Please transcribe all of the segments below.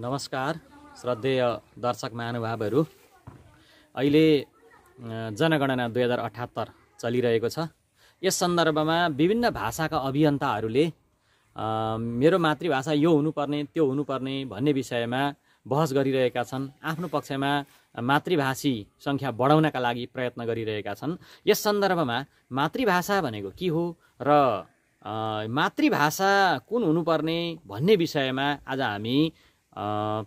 नमस्कार श्रद्धेय दर्शक महानुभावहरू अहिले जनगणना दुई हजार अठहत्तर चलिरहेको छ यस सन्दर्भमा विभिन्न भाषाका अभियन्ताहरूले मेरो मातृभाषा यो हुनुपर्ने त्यो हुनुपर्ने भन्ने विषयमा बहस गरिरहेका छन् आफ्नो पक्षमा मातृभाषी सङ्ख्या बढाउनका लागि प्रयत्न गरिरहेका छन् यस सन्दर्भमा मातृभाषा भनेको के हो र मातृभाषा कुन हुनुपर्ने भन्ने विषयमा आज हामी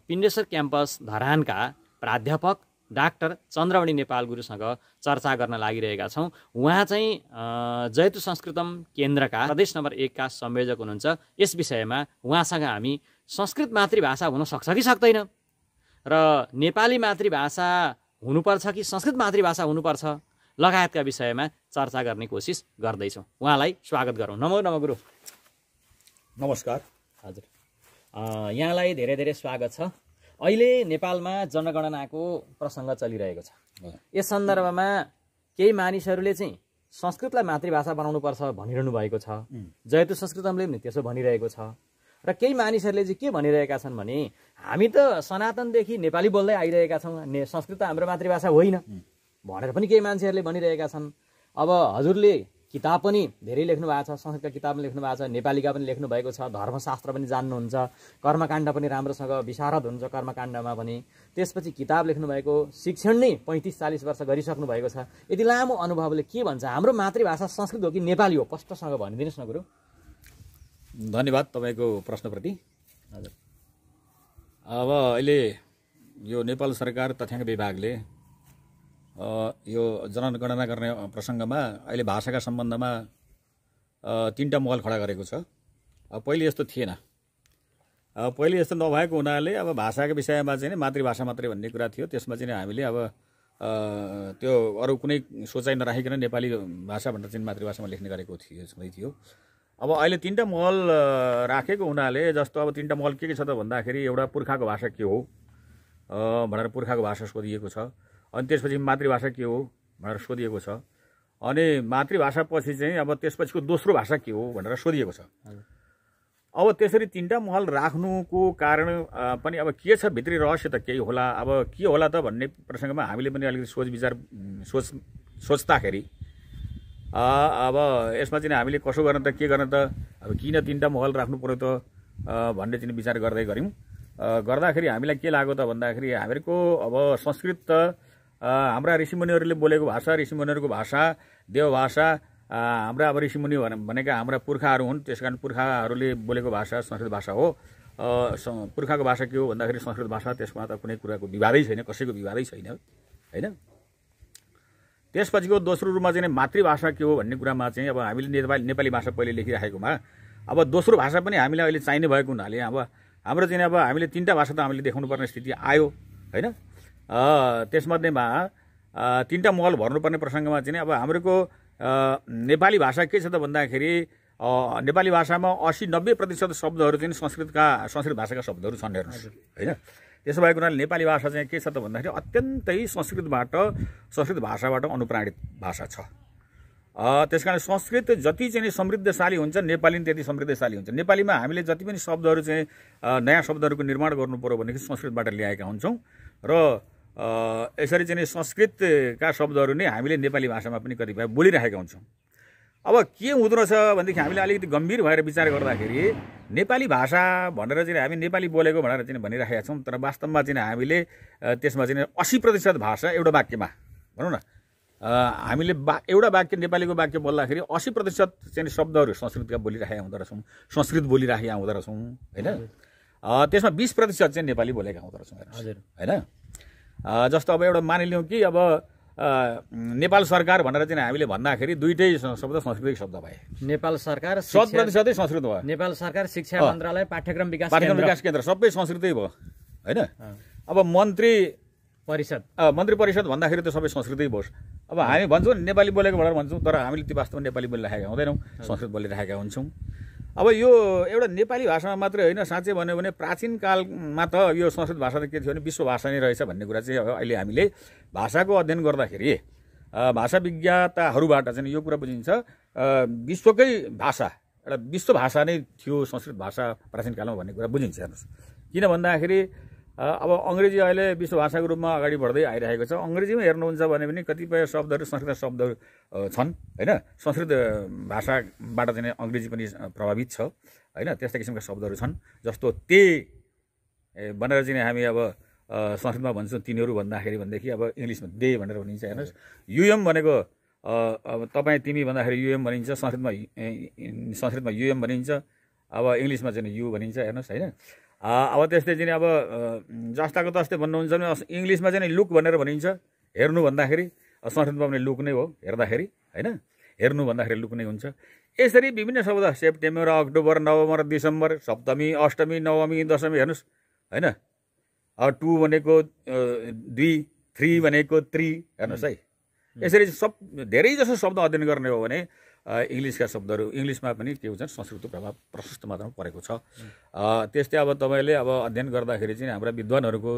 पिण्डेश्वर क्याम्पस धरानका प्राध्यापक डाक्टर चन्द्रमणि नेपाल गुरुसँग चर्चा गर्न लागिरहेका छौँ उहाँ चाहिँ जयतु संस्कृतम केन्द्रका प्रदेश नम्बर एकका संयोजक हुनुहुन्छ यस विषयमा उहाँसँग हामी संस्कृत मातृभाषा हुन सक्छ कि सक्दैन र नेपाली मातृभाषा हुनुपर्छ कि संस्कृत मातृभाषा हुनुपर्छ लगायतका विषयमा चर्चा गर्ने कोसिस गर्दैछौँ उहाँलाई स्वागत गरौँ नमो नमो गुरु नमस्कार हजुर यहाँलाई धेरै धेरै स्वागत छ अहिले नेपालमा जनगणनाको प्रसङ्ग चलिरहेको छ यस सन्दर्भमा केही मानिसहरूले चाहिँ संस्कृतलाई मातृभाषा बनाउनुपर्छ भनिरहनु भएको छ जयतु संस्कृतमले पनि त्यसो भनिरहेको छ र केही मानिसहरूले चाहिँ के भनिरहेका छन् भने हामी त सनातनदेखि नेपाली बोल्दै आइरहेका छौँ ने संस्कृत त हाम्रो मातृभाषा होइन भनेर पनि केही मान्छेहरूले भनिरहेका छन् अब हजुरले किताब पनि धेरै लेख्नु भएको छ संस्कृतका किताब पनि लेख्नु भएको छ नेपालीका पनि लेख्नु भएको छ धर्मशास्त्र पनि जान्नुहुन्छ कर्मकाण्ड पनि राम्रोसँग विशारद हुन्छ कर्मकाण्डमा पनि त्यसपछि किताब लेख्नु भएको शिक्षण नै पैँतिस चालिस वर्ष गरिसक्नु भएको छ यति लामो अनुभवले के भन्छ हाम्रो मातृभाषा संस्कृत हो कि नेपाली हो स्पष्टसँग भनिदिनुहोस् न गुरु धन्यवाद तपाईँको प्रश्नप्रति हजुर अब अहिले यो नेपाल सरकार तथ्याङ्क विभागले यो जनगणना गर्ने प्रसङ्गमा अहिले भाषाका सम्बन्धमा तिनवटा महल खडा गरेको छ पहिले यस्तो थिएन पहिले यस्तो नभएको हुनाले अब भाषाको विषयमा चाहिँ मातृभाषा मात्रै भन्ने कुरा थियो त्यसमा चाहिँ हामीले अब त्यो अरू कुनै सोचाइ नराखिकन नेपाली भाषा भनेर चाहिँ मातृभाषामा लेख्ने गरेको थियो थियो अब अहिले तिनवटा महल राखेको हुनाले जस्तो अब तिनवटा महल के के छ त भन्दाखेरि एउटा पुर्खाको भाषा के हो भनेर पुर्खाको भाषा सोधिएको छ अनि त्यसपछि मातृभाषा के हो भनेर सोधिएको छ अनि मातृभाषा पछि चाहिँ अब त्यसपछिको दोस्रो भाषा के हो भनेर सोधिएको छ अब त्यसरी तिनवटा महल राख्नुको कारण पनि अब के छ भित्री रहस्य त केही होला अब के होला त भन्ने प्रसङ्गमा हामीले पनि अलिकति सोच विचार सोच सोच्दाखेरि अब यसमा चाहिँ हामीले कसो गर्न त के गर्न त अब किन तिनवटा महल राख्नु पऱ्यो त भन्ने चाहिँ विचार गर्दै गऱ्यौँ गर्दाखेरि हामीलाई के लाग्यो त भन्दाखेरि हामीहरूको अब संस्कृत त हाम्रा ऋषिमुनिहरूले बोलेको भाषा ऋषिमुनिहरूको भाषा देवभाषा हाम्रा अब ऋषिमुनि भनेका हाम्रा पुर्खाहरू हुन् त्यस कारण पुर्खाहरूले बोलेको भाषा संस्कृत भाषा हो पुर्खाको भाषा के हो भन्दाखेरि संस्कृत भाषा त्यसमा त कुनै कुराको विवादै छैन कसैको विवादै छैन होइन त्यसपछिको दोस्रो रूपमा चाहिँ मातृभाषा के हो भन्ने कुरामा चाहिँ अब हामीले नेपाली नेपाली भाषा पहिले लेखिराखेकोमा अब दोस्रो भाषा पनि हामीलाई अहिले चाहिने भएको हुनाले अब हाम्रो चाहिँ अब हामीले तिनवटा भाषा त हामीले देखाउनु पर्ने स्थिति आयो होइन त्यसमध्येमा तिनवटा मल भर्नुपर्ने प्रसङ्गमा चाहिँ अब हाम्रोको नेपाली भाषा के छ त भन्दाखेरि नेपाली भाषामा असी नब्बे प्रतिशत शब्दहरू चाहिँ संस्कृतका संस्कृत भाषाका शब्दहरू छन् हेर्नुहोस् होइन त्यसो भएको हुनाले नेपाली भाषा चाहिँ के छ त भन्दाखेरि अत्यन्तै संस्कृतबाट संस्कृत भाषाबाट अनुप्राणित भाषा छ त्यस कारण संस्कृत जति चाहिँ समृद्धशाली हुन्छ नेपाली पनि त्यति समृद्धशाली हुन्छ नेपालीमा हामीले जति पनि शब्दहरू चाहिँ नयाँ शब्दहरूको निर्माण गर्नु पऱ्यो भनेदेखि संस्कृतबाट ल्याएका हुन्छौँ र यसरी चाहिँ संस्कृतका शब्दहरू नै हामीले नेपाली भाषामा पनि कतिपय बोलिराखेका हुन्छौँ अब के हुँदो रहेछ भनेदेखि हामीले अलिकति गम्भीर भएर विचार गर्दाखेरि नेपाली भाषा भनेर चाहिँ हामी नेपाली बोलेको भनेर चाहिँ भनिराखेका छौँ तर वास्तवमा चाहिँ हामीले त्यसमा चाहिँ असी प्रतिशत भाषा एउटा वाक्यमा भनौँ न हामीले बा एउटा वाक्य नेपालीको वाक्य बोल्दाखेरि असी प्रतिशत चाहिँ शब्दहरू संस्कृतका बोलिराखेका हुँदो रहेछौँ संस्कृत बोलिराखेका हुँदो रहेछौँ होइन त्यसमा बिस प्रतिशत चाहिँ नेपाली बोलेका हुँदो रहेछौँ हजुर होइन जस्तो अब एउटा मानिलिउँ कि अब नेपाल सरकार भनेर चाहिँ हामीले भन्दाखेरि दुइटै शब्द संस्कृतिक शब्द भए नेपाल सरकार शत प्रतिशतै संस्कृत भयो नेपाल सरकार शिक्षा मन्त्रालय पाठ्यक्रम विकास पाठ्यक्रम विकास केन्द्र सबै संस्कृतै भयो होइन अब मन्त्री परिषद मन्त्री परिषद भन्दाखेरि त सबै संस्कृतै बोस अब हामी भन्छौँ नेपाली बोलेको भनेर भन्छौँ तर हामीले त्यो वास्तवमा नेपाली बोलिराखेका हुँदैनौँ संस्कृत बोलिराखेका हुन्छौँ अब यो एउटा नेपाली भाषामा मात्रै होइन साँच्चै भन्यो भने प्राचीन कालमा त यो संस्कृत भाषा त के थियो भने विश्व भाषा नै रहेछ भन्ने कुरा चाहिँ अहिले हामीले भाषाको अध्ययन गर्दाखेरि भाषा विज्ञाताहरूबाट चाहिँ यो कुरा बुझिन्छ विश्वकै भाषा एउटा विश्व भाषा नै थियो संस्कृत भाषा प्राचीन कालमा भन्ने कुरा बुझिन्छ हेर्नुहोस् किन भन्दाखेरि अब अङ्ग्रेजी अहिले विश्वभाषाको रूपमा अगाडि बढ्दै आइरहेको छ अङ्ग्रेजीमा हेर्नुहुन्छ भने पनि कतिपय शब्दहरू संस्कृत शब्दहरू छन् होइन संस्कृत भाषाबाट चाहिँ अङ्ग्रेजी पनि प्रभावित छ होइन त्यस्ता किसिमका शब्दहरू छन् जस्तो ते भनेर चाहिँ हामी अब संस्कृतमा भन्छौँ तिनीहरू भन्दाखेरि भनेदेखि अब इङ्ग्लिसमा दे भनेर भनिन्छ हेर्नुहोस् युएम भनेको अब तपाईँ तिमी भन्दाखेरि युएम भनिन्छ संस्कृतमा संस्कृतमा युएम भनिन्छ अब इङ्ग्लिसमा चाहिँ यु भनिन्छ हेर्नुहोस् होइन अब त्यस्तै चाहिँ अब जस्ताको तस्तै भन्नुहुन्छ भने इङ्ग्लिसमा चाहिँ लुक भनेर भनिन्छ हेर्नु भन्दाखेरि संस्कृतमा पनि लुक नै हो हेर्दाखेरि होइन हेर्नु भन्दाखेरि लुक नै हुन्छ यसरी विभिन्न शब्द सेप्टेम्बर अक्टोबर नोभेम्बर दिसम्बर सप्तमी अष्टमी नवमी दशमी हेर्नुहोस् होइन टु भनेको दुई थ्री भनेको त्रि हेर्नुहोस् है यसरी सब धेरै जसो शब्द अध्ययन गर्ने हो भने इङ्ग्लिसका शब्दहरू इङ्ग्लिसमा पनि के हुन्छ संस्कृतको प्रभाव प्रशस्त मात्रामा परेको छ त्यस्तै अब तपाईँले अब अध्ययन गर्दाखेरि चाहिँ हाम्रा विद्वानहरूको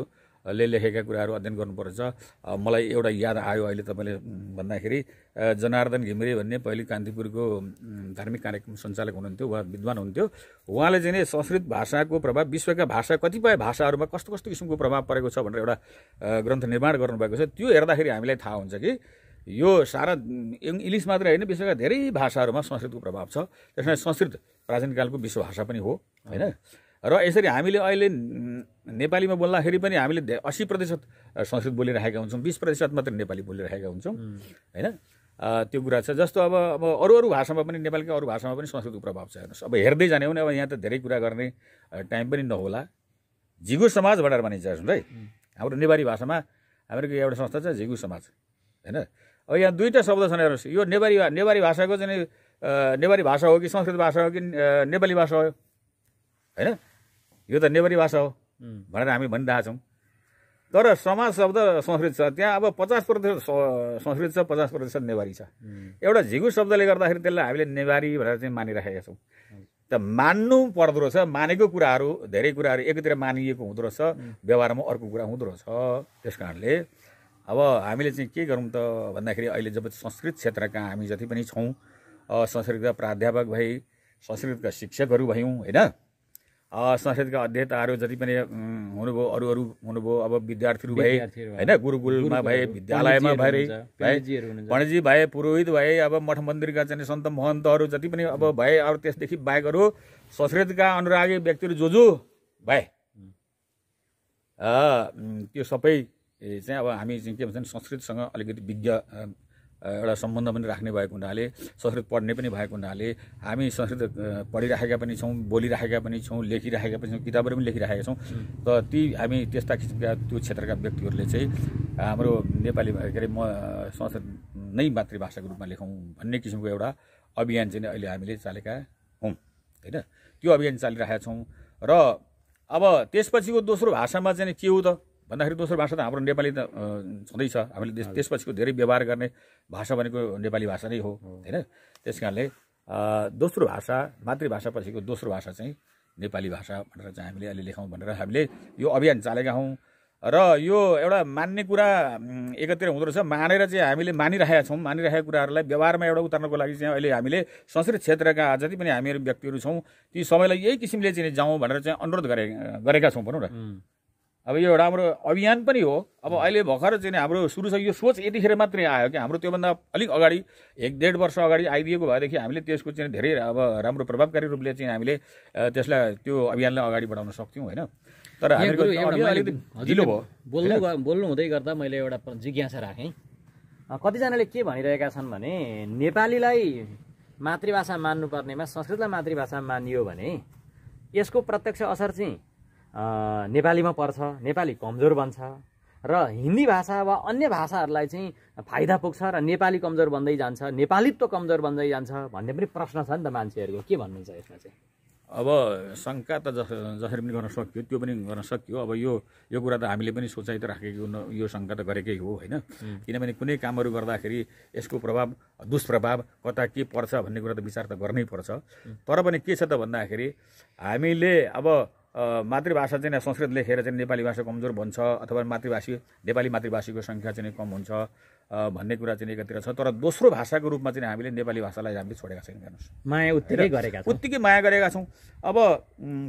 ले लेखेका कुराहरू अध्ययन गर्नुपर्छ मलाई एउटा याद आयो अहिले तपाईँले भन्दाखेरि जनार्दन घिमिरे भन्ने पहिले कान्तिपुरको धार्मिक कार्यक्रम सञ्चालक हुनुहुन्थ्यो उहाँ विद्वान हुनुहुन्थ्यो उहाँले चाहिँ संस्कृत भाषाको प्रभाव विश्वका भाषा कतिपय भाषाहरूमा कस्तो कस्तो किसिमको प्रभाव परेको छ भनेर एउटा ग्रन्थ निर्माण गर्नुभएको छ त्यो हेर्दाखेरि हामीलाई थाहा हुन्छ कि यो सारा इङ्ग्लिस मात्रै होइन विश्वका धेरै भाषाहरूमा संस्कृतको प्रभाव छ त्यसमा संस्कृत प्राचीन कालको विश्वभाषा पनि हो होइन र यसरी हामीले अहिले नेपालीमा बोल्दाखेरि पनि हामीले अस्सी प्रतिशत संस्कृत बोलिरहेका हुन्छौँ बिस प्रतिशत मात्रै नेपाली बोलिरहेका हुन्छौँ होइन त्यो कुरा छ जस्तो अब अब अरू अरू भाषामा पनि नेपालका अरू भाषामा पनि संस्कृतको प्रभाव छ हेर्नुहोस् अब हेर्दै जाने हो भने अब यहाँ त धेरै कुरा गर्ने टाइम पनि नहोला झिगु समाज भनेर भनिन्छ है हाम्रो नेपाली भाषामा हाम्रो एउटा संस्था छ झिगु समाज होइन यहाँ दुईवटा शब्द छन् हेर्नुहोस् यो नेपाली नेवारी भाषाको चाहिँ नेपाली भाषा हो कि संस्कृत भाषा हो कि नेपाली भाषा हो होइन यो त नेपाली भाषा हो भनेर हामी भनिरहेछौँ तर समाज शब्द संस्कृत छ त्यहाँ अब पचास प्रतिशत संस्कृत छ पचास प्रतिशत नेवारी छ एउटा झिगु शब्दले गर्दाखेरि त्यसलाई हामीले नेवारी भनेर चाहिँ मानिराखेका छौँ त मान्नु पर्दो रहेछ मानेको कुराहरू धेरै कुराहरू एकैतिर मानिएको हुँदो रहेछ व्यवहारमा अर्को कुरा हुँदो रहेछ त्यस कारणले अब हामीले चाहिँ के गरौँ त भन्दाखेरि अहिले जब संस्कृत क्षेत्रका हामी जति पनि छौँ संस्कृतका प्राध्यापक भए संस्कृतका शिक्षकहरू भयौँ होइन संस्कृतका अध्येताहरू जति पनि हुनुभयो अरू अरू हुनुभयो अब विद्यार्थीहरू भए होइन गुरुकुलमा भए विद्यालयमा भए भणजी भए पुरोहित भए अब मठ मन्दिरका चाहिँ सन्त महन्तहरू जति पनि अब भए अब त्यसदेखि बाहेकहरू संस्कृतका अनुरागी व्यक्तिहरू जो जो भए त्यो सबै चाहिँ अब हामी चाहिँ के भन्छन् संस्कृतसँग अलिकति विज्ञ एउटा सम्बन्ध पनि राख्ने भएको हुनाले संस्कृत पढ्ने पनि भएको हुनाले हामी संस्कृत पढिराखेका पनि छौँ बोलिराखेका पनि छौँ लेखिराखेका पनि छौँ किताबहरू पनि लेखिराखेका छौँ त ती हामी त्यस्ता किसिमका त्यो क्षेत्रका व्यक्तिहरूले चाहिँ हाम्रो नेपाली के अरे म संस्कृत नै मातृभाषाको रूपमा लेखौँ भन्ने किसिमको एउटा अभियान चाहिँ अहिले हामीले चालेका हौँ होइन त्यो अभियान चालिरहेका छौँ र अब त्यसपछिको दोस्रो भाषामा चाहिँ के हो त भन्दाखेरि दोस्रो भाषा त हाम्रो नेपाली त छँदैछ हामीले त्यसपछिको धेरै व्यवहार गर्ने भाषा भनेको नेपाली भाषा नै हो होइन त्यस कारणले दोस्रो भाषा मातृभाषापछिको दोस्रो भाषा चाहिँ नेपाली भाषा भनेर चाहिँ हामीले अहिले लेखौँ भनेर हामीले यो अभियान चालेका हौँ र यो एउटा मान्ने कुरा एकत्र हुँदो रहेछ मानेर चाहिँ हामीले मानिरहेका छौँ मानिरहेका कुराहरूलाई व्यवहारमा एउटा उतार्नको लागि चाहिँ अहिले हामीले संस्कृत क्षेत्रका जति पनि हामीहरू व्यक्तिहरू छौँ ती सबैलाई यही किसिमले चाहिँ जाउँ भनेर चाहिँ अनुरोध गरे गरेका छौँ भनौँ न अब यो राम्रो अभियान पनि हो अब अहिले भर्खर चाहिँ हाम्रो छ यो सोच यतिखेर मात्रै आयो कि हाम्रो त्योभन्दा अलिक अगाडि एक डेढ वर्ष अगाडि आइदिएको भएदेखि हामीले त्यसको चाहिँ धेरै अब राम्रो प्रभावकारी रूपले चाहिँ हामीले त्यसलाई त्यो अभियानलाई अगाडि बढाउन सक्थ्यौँ होइन तर ढिलो भयो बोल्नु बोल्नु हुँदै गर्दा मैले एउटा जिज्ञासा राखेँ कतिजनाले के भनिरहेका छन् भने नेपालीलाई मातृभाषा मान्नुपर्नेमा संस्कृतलाई मातृभाषा मानियो भने यसको प्रत्यक्ष असर चाहिँ नेपालीमा पर्छ नेपाली कमजोर बन्छ र हिन्दी भाषा वा अन्य भाषाहरूलाई चाहिँ फाइदा पुग्छ र नेपाली कमजोर बन्दै जान्छ नेपालीत्व कमजोर बन्दै जान्छ भन्ने पनि प्रश्न छ नि त मान्छेहरूको के भन्नुहुन्छ यसमा चाहिँ अब शङ्का त जस जसरी पनि गर्न सकियो त्यो पनि गर्न सकियो अब यो यो कुरा त हामीले पनि सोचाइ त राखेको यो शङ्का त गरेकै हो होइन किनभने कुनै कामहरू गर्दाखेरि यसको प्रभाव दुष्प्रभाव कता के पर्छ भन्ने कुरा त विचार त गर्नै पर्छ तर पनि के छ त भन्दाखेरि हामीले अब मातृभाषा चाहिँ संस्कृत लेखेर चाहिँ नेपाली भाषा कमजोर भन्छ अथवा मातृभाषी नेपाली मातृभाषीको सङ्ख्या चाहिँ कम हुन्छ भन्ने कुरा चाहिँ एकातिर छ तर दोस्रो भाषाको रूपमा चाहिँ हामीले नेपाली भाषालाई हामीले छोडेका छैनौँ हेर्नुहोस् माया उत्तिकै गरेका उत्तिकै माया गरेका छौँ अब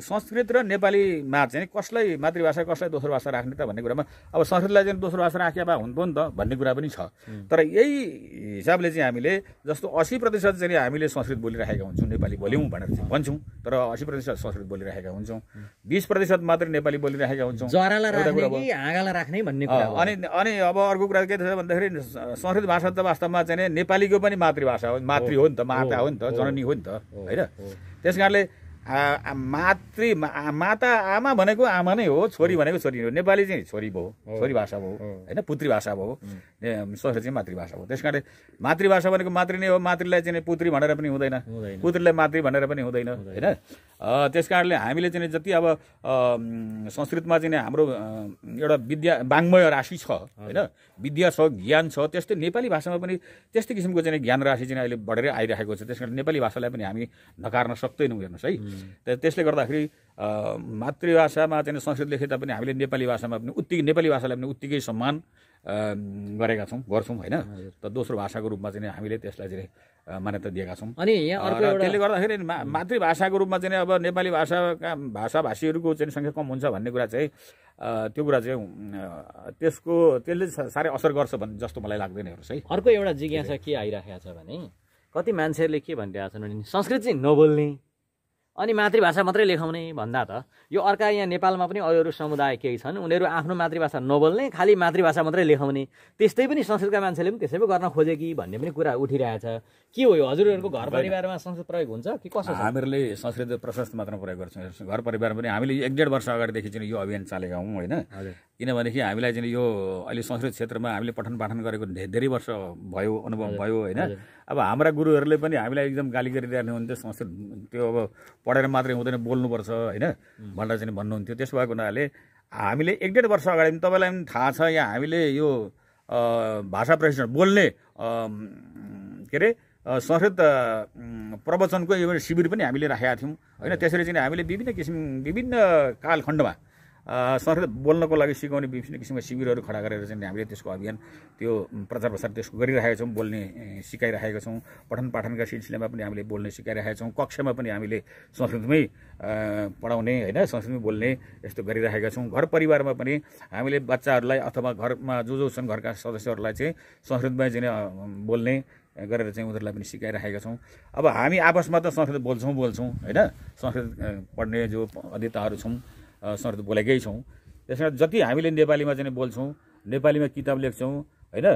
संस्कृत र नेपालीमा चाहिँ कसलाई मातृभाषा कसलाई दोस्रो भाषा राख्ने त भन्ने कुरामा अब संस्कृतलाई चाहिँ दोस्रो भाषा राखे भए हुन्थ्यो नि त भन्ने कुरा पनि छ तर यही हिसाबले चाहिँ हामीले जस्तो असी प्रतिशत चाहिँ हामीले संस्कृत बोलिराखेका हुन्छौँ नेपाली बोल्यौँ भनेर चाहिँ भन्छौँ तर असी प्रतिशत संस्कृत बोलिरहेका हुन्छौँ बिस प्रतिशत मात्र नेपाली बोलिराखेका हुन्छौँ अनि अनि अब अर्को कुरा के छ भन्दाखेरि संस्कृत भाषा त वास्तवमा चाहिँ नेपालीको पनि मातृभाषा हो मातृ हो नि त माता हो नि त जननी हो नि त होइन त्यस कारणले मातृ माता आमा भनेको आमा नै हो छोरी भनेको छोरी हो नेपाली चाहिँ छोरी भयो छोरी भाषा भयो होइन पुत्री भाषा भयो संस्कृत चाहिँ मातृभाषा भयो त्यस कारण मातृभाषा भनेको मातृ नै हो मातृलाई चाहिँ पुत्री भनेर पनि हुँदैन पुत्रीलाई मातृ भनेर पनि हुँदैन होइन त्यस कारणले हामीले चाहिँ जति अब संस्कृतमा चाहिँ हाम्रो एउटा विद्या वाङ्मय राशि छ होइन विद्या छ ज्ञान छ त्यस्तै नेपाली भाषामा पनि त्यस्तै किसिमको चाहिँ ज्ञान राशि चाहिँ अहिले बढेरै आइरहेको छ त्यस कारण नेपाली भाषालाई पनि हामी नकार्न सक्दैनौँ हेर्नुहोस् है Mm. त्यसले गर्दाखेरि मातृभाषामा संस्कृत लेखे तापनि हामीले नेपाली भाषामा पनि उत्तिकै नेपाली भाषालाई सम्मान गरेका छौँ गर्छौँ होइन त दोस्रो भाषाको रूपमा मान्यता दिएका मतृभाषा को रूप में गर्दाखेरि mm. मातृभाषाको रूपमा चाहिँ अब नेपाली भाषाका भाषाभाषीहरूको चाहिँ सङ्ख्या कम हुन्छ भन्ने कुरा चाहिँ त्यो कुरा असर कर जस्तु मैं मलाई अर्क जिज्ञासा के आइराखेको छ भने कति मान्छेहरूले के भनिरहेको संस्कृत नबोलने अनि मातृभाषा मात्रै लेखाउने भन्दा त यो अर्का यहाँ नेपालमा पनि अरू अरू समुदाय केही छन् उनीहरू आफ्नो मातृभाषा नबोल्ने खालि मातृभाषा मात्रै लेखाउने त्यस्तै पनि संस्कृतका मान्छेले पनि त्यसै पो गर्न खोजे कि भन्ने पनि कुरा उठिरहेछ के हो यो हजुरहरूको घर परिवारमा संस्कृत प्रयोग हुन्छ कि कसो हामीहरूले संस्कृत प्रशस्त मात्रामा प्रयोग गर्छौँ घर परिवारमा पनि हामीले एक डेढ वर्ष अगाडिदेखि चाहिँ यो अभियान चालेका हौँ होइन किनभनेदेखि हामीलाई चाहिँ यो अहिले संस्कृत क्षेत्रमा हामीले पठन पाठन गरेको धेरै वर्ष भयो अनुभव भयो होइन अब हाम्रा गुरुहरूले पनि हामीलाई एकदम गाली गरिरहेको हुन्थ्यो संस्कृत त्यो अब पढेर मात्रै हुँदैन बोल्नुपर्छ होइन भनेर चाहिँ भन्नुहुन्थ्यो त्यसो भएको हुनाले हामीले एक डेढ वर्ष अगाडि पनि तपाईँलाई पनि थाहा छ यहाँ हामीले यो भाषा प्रशिक्षण बोल्ने के अरे संस्कृत प्रवचनको एउटा शिविर पनि हामीले राखेका थियौँ होइन त्यसरी चाहिँ हामीले विभिन्न किसिम विभिन्न कालखण्डमा संस्कृत बोल्नको लागि सिकाउने विभिन्न किसिमका शिविरहरू खडा गरेर चाहिँ हामीले अभियान त्यो प्रचार प्रसार कर बोलने सीकाई रखा सिकाइरहेका छौँ पठन पाठनका सिलसिलामा पनि हामीले बोल्ने सिकाइरहेका छौँ कक्षामा पनि हामीले संस्कृतमै पढाउने होइन संस्कृतमै बोल्ने बोलने गरिरहेका छौँ घर परिवारमा पनि हामीले बच्चा अथवा घर में जो जो छन् घरका सदस्यहरूलाई चाहिँ संस्कृतमै बोलने बोल्ने गरेर चाहिँ उनीहरूलाई पनि सिकाइराखेका छौँ अब हामी आपसमा संस्कृत बोल्छौँ बोल्छौँ होइन संस्कृत पढ़ने जो अध्येताहरू छौँ संस्कृत बोलेकै छौँ त्यस कारण जति हामीले नेपालीमा चाहिँ बोल्छौँ नेपालीमा किताब लेख्छौँ होइन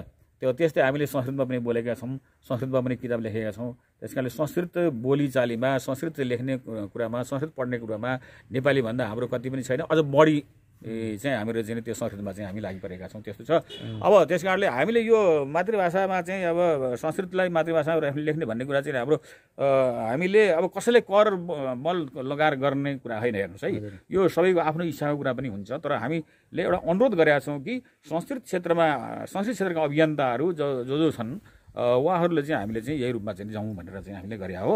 त्यो त्यस्तै हामीले संस्कृतमा पनि बोलेका छौँ संस्कृतमा पनि किताब लेखेका छौँ त्यस कारणले संस्कृत बोलीचालीमा संस्कृत लेख्ने कुरामा संस्कृत पढ्ने कुरामा नेपालीभन्दा हाम्रो कति पनि छैन अझ बढी चाहिँ हामीले चाहिँ त्यो संस्कृतमा चाहिँ हामी लागि परेका छौँ त्यस्तो छ अब त्यस कारणले हामीले यो मातृभाषामा चाहिँ अब संस्कृतलाई मातृभाषामा राख्ने लेख्ने भन्ने कुरा चाहिँ हाम्रो हामीले अब कसैले कर बल लगाएर गर्ने कुरा होइन हेर्नुहोस् है यो सबैको आफ्नो इच्छाको कुरा पनि हुन्छ तर हामीले एउटा अनुरोध गरेका छौँ कि संस्कृत क्षेत्रमा संस्कृत क्षेत्रका अभियन्ताहरू जो जो जो छन् उहाँहरूले चाहिँ हामीले चाहिँ यही रूपमा चाहिँ जाउँ भनेर चाहिँ हामीले गरे हो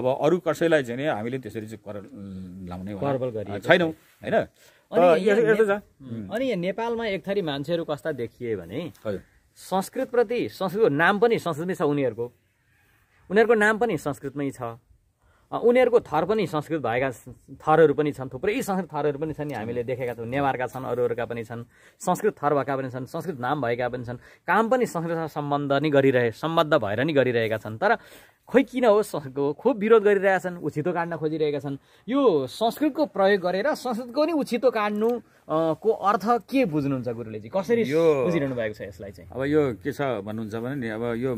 अब अरू कसैलाई चाहिँ हामीले त्यसरी चाहिँ कर लाउने छैनौँ होइन अनि यहाँ नेपालमा एक थरी मान्छेहरू कस्ता देखिए भने संस्कृतप्रति संस्कृतको नाम पनि संस्कृतमै छ उनीहरूको उनीहरूको नाम पनि संस्कृतमै छ उनीहरूको थर पनि संस्कृत भएका थरहरू पनि छन् थुप्रै संस्कृत थरहरू पनि छन् नि हामीले देखेका छौँ नेवारका छन् अरू अरूका पनि छन् संस्कृत थर भएका पनि छन् संस्कृत नाम भएका पनि छन् काम पनि संस्कृतसँग सम्बन्ध नै गरिरहे सम्बद्ध भएर नै गरिरहेका छन् तर खोइ किन हो खुब विरोध गरिरहेका छन् उछितो काट्न खोजिरहेका छन् यो संस्कृतको प्रयोग गरेर संस्कृतको नि उछितो काट्नु को अर्थ के बुझ्नुहुन्छ गुरुले चाहिँ कसरी यो बुझिरहनु भएको छ यसलाई चाहिँ अब यो के छ भन्नुहुन्छ भने नि अब यो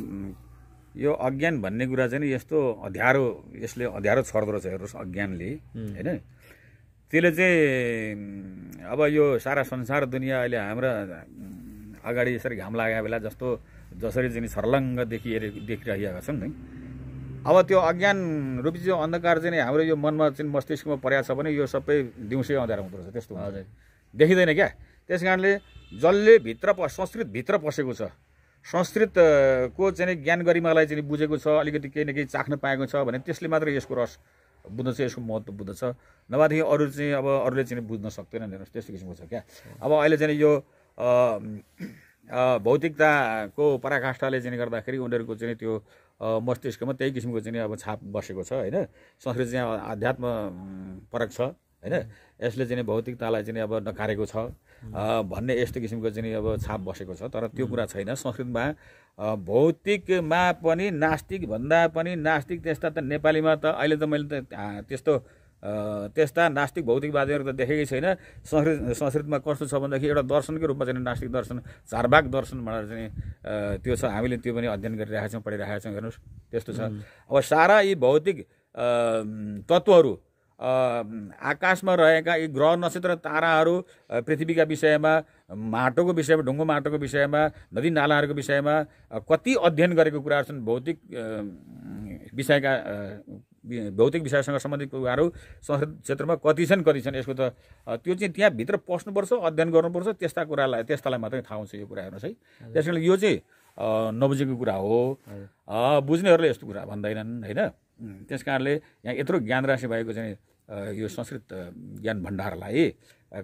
यो अज्ञान भन्ने कुरा चाहिँ यस्तो अध्यारो यसले अध्यारो छर्दो रहेछ हेर्नुहोस् अज्ञानले होइन त्यसले चाहिँ अब यो सारा संसार दुनियाँ अहिले हाम्रा अगाडि यसरी घाम लागेको बेला जस्तो जसरी चाहिँ छर्लङ्ग देखि देखिरहेका छन् नि अब त्यो अज्ञान रूपी चाहिँ अन्धकार चाहिँ हाम्रो यो मनमा चाहिँ मस्तिष्कमा परेको छ भने यो सबै दिउँसै अँध्यारो हुँदो रहेछ त्यस्तो देखिँदैन क्या त्यस कारणले जसले भित्र संस्कृत भित्र पसेको छ संस्कृतको चाहिँ ज्ञान गरिमालाई चाहिँ बुझेको छ अलिकति केही न केही चाख्न पाएको छ भने त्यसले मात्र यसको रस बुझ्न चाहिँ यसको महत्त्व बुझ्दछ नभएदेखि अरू चाहिँ अब अरूले चाहिँ बुझ्न सक्दैन हेर्नुहोस् त्यस्तो किसिमको छ क्या अब अहिले चाहिँ यो भौतिकताको पराकाष्ठाले चाहिँ गर्दाखेरि उनीहरूको चाहिँ त्यो मस्तिष्कमा त्यही किसिमको चाहिँ अब छाप बसेको छ होइन संस्कृत चाहिँ अध्यात्म फरक छ होइन यसले चाहिँ भौतिकतालाई चाहिँ अब नकारेको छ भन्ने यस्तो किसिमको चाहिँ अब छाप बसेको छ तर त्यो कुरा छैन संस्कृतमा भौतिकमा पनि नास्तिक भन्दा पनि नास्तिक त्यस्ता त नेपालीमा त अहिले त मैले त त्यस्तो त्यस्ता नास्तिक भौतिकवादीहरू त देखेकै छैन संस्कृत संस्कृतमा कस्तो छ भनेदेखि एउटा दर्शनकै रूपमा चाहिँ नास्तिक दर्शन चारभाग दर्शन भनेर चाहिँ त्यो छ हामीले त्यो पनि अध्ययन गरिरहेका छौँ पढिरहेका छौँ हेर्नुहोस् त्यस्तो छ अब सारा यी भौतिक तत्त्वहरू आकाशमा रहेका यी ग्रह नक्षत्र ताराहरू पृथ्वीका विषयमा माटोको विषयमा ढुङ्गो माटोको विषयमा नदी नालाहरूको विषयमा कति अध्ययन गरेको कुराहरू छन् भौतिक विषयका भौतिक विषयसँग सम्बन्धित कुराहरू संस्कृत क्षेत्रमा कति छन् कति छन् यसको त त्यो चाहिँ त्यहाँभित्र पस्नुपर्छ अध्ययन गर्नुपर्छ त्यस्ता कुरालाई त्यस्तालाई मात्रै थाहा हुन्छ यो कुरा हेर्नुहोस् है त्यस कारणले यो चाहिँ नबुझेको कुरा हो बुझ्नेहरूले यस्तो कुरा भन्दैनन् होइन त्यस कारणले यहाँ यत्रो ज्ञान राशि भएको चाहिँ यो संस्कृत ज्ञान भण्डारलाई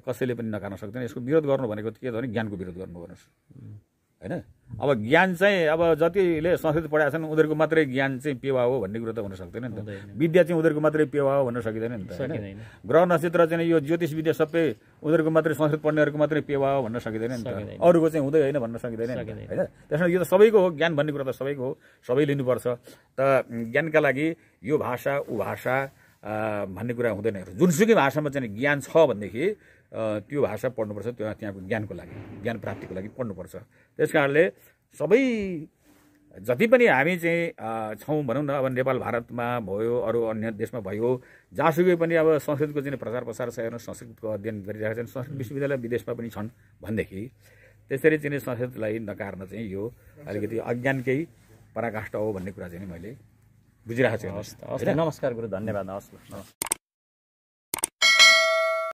कसैले पनि नकार्न सक्दैन यसको विरोध गर्नु भनेको के हो भने ज्ञानको विरोध गर्नु भन्नुहोस् है अब ज्ञान चाहे अब जति संस्कृत पढाएको उदर को मात्रै ज्ञान चाहिँ पेवा हो भन्ने कुरो त हुन विद्या चाहिँ उनीहरूको मात्रै पेवा हो भन्न सकिँदैन ग्रह नक्षत्र चाहिँ ज्योतिष विद्या सबै उनीहरूको मात्रै संस्कृत को मात्रै पेवा हो भन्न सकिँदैन नि त अरूको चाहिँ हुँदै होइन भन्न सकिँदैन होइन त्यसमा हो ज्ञान भन्ने कुरा त सबैको हो सबै लिनुपर्छ त ज्ञानका लागि यो भाषा ऊ भाषा भन्ने कुरा जुनसुक भाषा में चाहिँ ज्ञान छि त्यो भाषा पढ्नुपर्छ त्यो त्यहाँको ज्ञानको लागि ज्ञान प्राप्तिको लागि पढ्नुपर्छ त्यस कारणले सबै जति पनि हामी चाहिँ छौँ भनौँ न अब नेपाल भारतमा भयो अरू अन्य देशमा भयो जहाँसुकै पनि अब संस्कृतको चाहिँ प्रचार प्रसार हेर्नु संस्कृतको अध्ययन गरिरहेका छन् संस्कृत विश्वविद्यालय विदेशमा पनि छन् भनेदेखि त्यसरी चाहिँ संस्कृतलाई नकार्न चाहिँ यो अलिकति अज्ञानकै पराकाष्ठ हो भन्ने कुरा चाहिँ मैले बुझिरहेको छु हवस् नमस्कार गुरु धन्यवाद नमस्कार